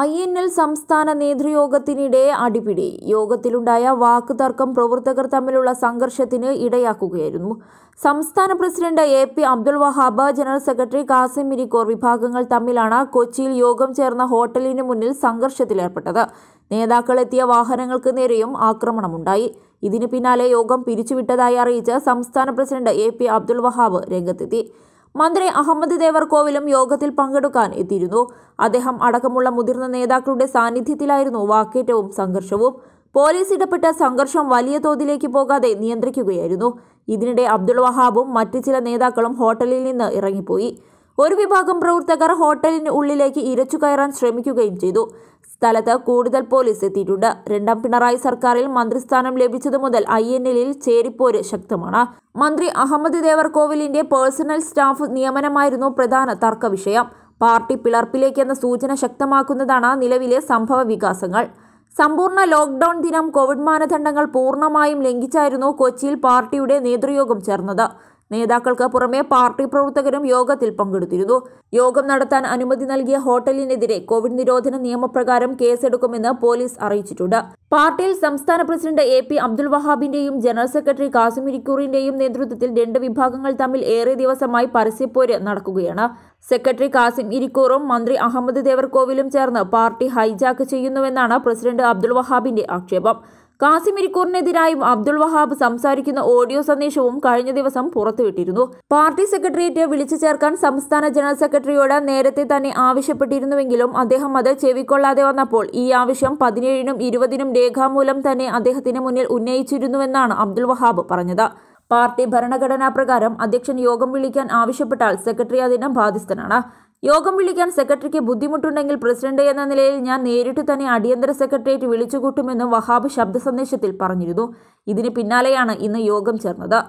I N L സംസ്ഥാന നേതൃയോഗത്തിനിടെ അടിപിടി യോഗത്തിലുണ്ടായ വാക്കുതർക്കം പ്രവർത്തകർ തമ്മിലുള്ള സംഘർഷത്തിന് ഇടയാക്കുകയായിരുന്നു സംസ്ഥാന president A P Abdul Wahab general secretary Kasim മിരിക്കോർ വിഭാഗങ്ങൾ തമ്മിലാണ് കൊച്ചിയിൽ യോഗം ചേർന്ന ഹോട്ടലിന് മുന്നിൽ സംഘർഷത്തിലേർപ്പെട്ടത് എത്തിയ വാഹനങ്ങൾക്ക് നേരെയും ആക്രമണമുണ്ടായി ഇതിന് പിന്നാലെ യോഗം പിരിച്ചുവിട്ടതായി അറിയിച്ച് സംസ്ഥാന president A P Abdul Wahab രംഗത്തെത്തി മന്ത്രി അഹമ്മദ് ദേവർകോവിലും യോഗത്തിൽ പങ്കെടുക്കാൻ എത്തിയിരുന്നു അദ്ദേഹം അടക്കമുള്ള മുതിർന്ന നേതാക്കളുടെ സാന്നിധ്യത്തിലായിരുന്നു വാക്കേറ്റവും സംഘർഷവും പോലീസ് ഇടപെട്ട സംഘർഷം വലിയ തോതിലേക്ക് പോകാതെ നിയന്ത്രിക്കുകയായിരുന്നു ഇതിനിടെ അബ്ദുൾ വഹാബും മറ്റ് ചില നേതാക്കളും ഹോട്ടലിൽ നിന്ന് ഇറങ്ങിപ്പോയി ഒരു വിഭാഗം പ്രവർത്തകർ ഹോട്ടലിന് ഉള്ളിലേക്ക് ഇരച്ചു കയറാൻ ശ്രമിക്കുകയും ചെയ്തു സ്ഥലത്ത് കൂടുതൽ പോലീസ് എത്തിയിട്ടുണ്ട് രണ്ടാം പിണറായി സർക്കാരിൽ മന്ത്രിസ്ഥാനം ലഭിച്ചതു മുതൽ ഐ എൻ എല്ലിൽ ചേരിപ്പോര് ശക്തമാണ് മന്ത്രി അഹമ്മദ് ദേവർകോവിലിന്റെ പേഴ്സണൽ സ്റ്റാഫ് നിയമനമായിരുന്നു പ്രധാന തർക്ക വിഷയം പാർട്ടി പിളർപ്പിലേക്കെന്ന സൂചന ശക്തമാക്കുന്നതാണ് നിലവിലെ സംഭവ വികാസങ്ങൾ സമ്പൂർണ്ണ ലോക്ക്ഡൌൺ ദിനം കോവിഡ് മാനദണ്ഡങ്ങൾ പൂർണ്ണമായും ലംഘിച്ചായിരുന്നു കൊച്ചിയിൽ പാർട്ടിയുടെ നേതൃയോഗം ചേർന്നത് നേതാക്കൾക്ക് പുറമെ പാർട്ടി പ്രവർത്തകരും യോഗത്തിൽ പങ്കെടുത്തിരുന്നു യോഗം നടത്താൻ അനുമതി നൽകിയ ഹോട്ടലിനെതിരെ കോവിഡ് നിരോധന നിയമപ്രകാരം കേസെടുക്കുമെന്ന് പോലീസ് അറിയിച്ചിട്ടുണ്ട് പാർട്ടിയിൽ സംസ്ഥാന പ്രസിഡന്റ് എ പി അബ്ദുൽ വഹാബിന്റെയും ജനറൽ സെക്രട്ടറി കാസിം ഇരിക്കൂറിന്റെയും നേതൃത്വത്തിൽ രണ്ട് വിഭാഗങ്ങൾ തമ്മിൽ ഏറെ ദിവസമായി പരസ്യപ്പോര് നടക്കുകയാണ് സെക്രട്ടറി കാസിം ഇരിക്കൂറും മന്ത്രി അഹമ്മദ് ദേവർകോവിലും ചേർന്ന് പാർട്ടി ഹൈജാക്ക് ചെയ്യുന്നുവെന്നാണ് പ്രസിഡന്റ് അബ്ദുൽ വഹാബിന്റെ ആക്ഷേപം കാസിമിരിക്കൂറിനെതിരായും അബ്ദുൾ വഹാബ് സംസാരിക്കുന്ന ഓഡിയോ സന്ദേശവും കഴിഞ്ഞ ദിവസം പുറത്തുവിട്ടിരുന്നു പാർട്ടി സെക്രട്ടേറിയറ്റ് വിളിച്ചു ചേർക്കാൻ സംസ്ഥാന ജനറൽ സെക്രട്ടറിയോട് നേരത്തെ തന്നെ ആവശ്യപ്പെട്ടിരുന്നുവെങ്കിലും അദ്ദേഹം അത് ചെവിക്കൊള്ളാതെ വന്നപ്പോൾ ഈ ആവശ്യം പതിനേഴിനും ഇരുപതിനും രേഖാമൂലം തന്നെ അദ്ദേഹത്തിന് മുന്നിൽ ഉന്നയിച്ചിരുന്നുവെന്നാണ് അബ്ദുൾ വഹാബ് പറഞ്ഞത് പാർട്ടി ഭരണഘടനാ പ്രകാരം അധ്യക്ഷൻ യോഗം വിളിക്കാൻ ആവശ്യപ്പെട്ടാൽ സെക്രട്ടറി അതിന് ബാധ്യസ്ഥനാണ് യോഗം വിളിക്കാൻ സെക്രട്ടറിക്ക് ബുദ്ധിമുട്ടുണ്ടെങ്കിൽ പ്രസിഡന്റ് എന്ന നിലയിൽ ഞാൻ നേരിട്ട് തന്നെ അടിയന്തര സെക്രട്ടേറിയറ്റ് വിളിച്ചുകൂട്ടുമെന്നും വഹാബ് ശബ്ദ സന്ദേശത്തിൽ പറഞ്ഞിരുന്നു ഇതിന് പിന്നാലെയാണ് ഇന്ന് യോഗം ചേർന്നത്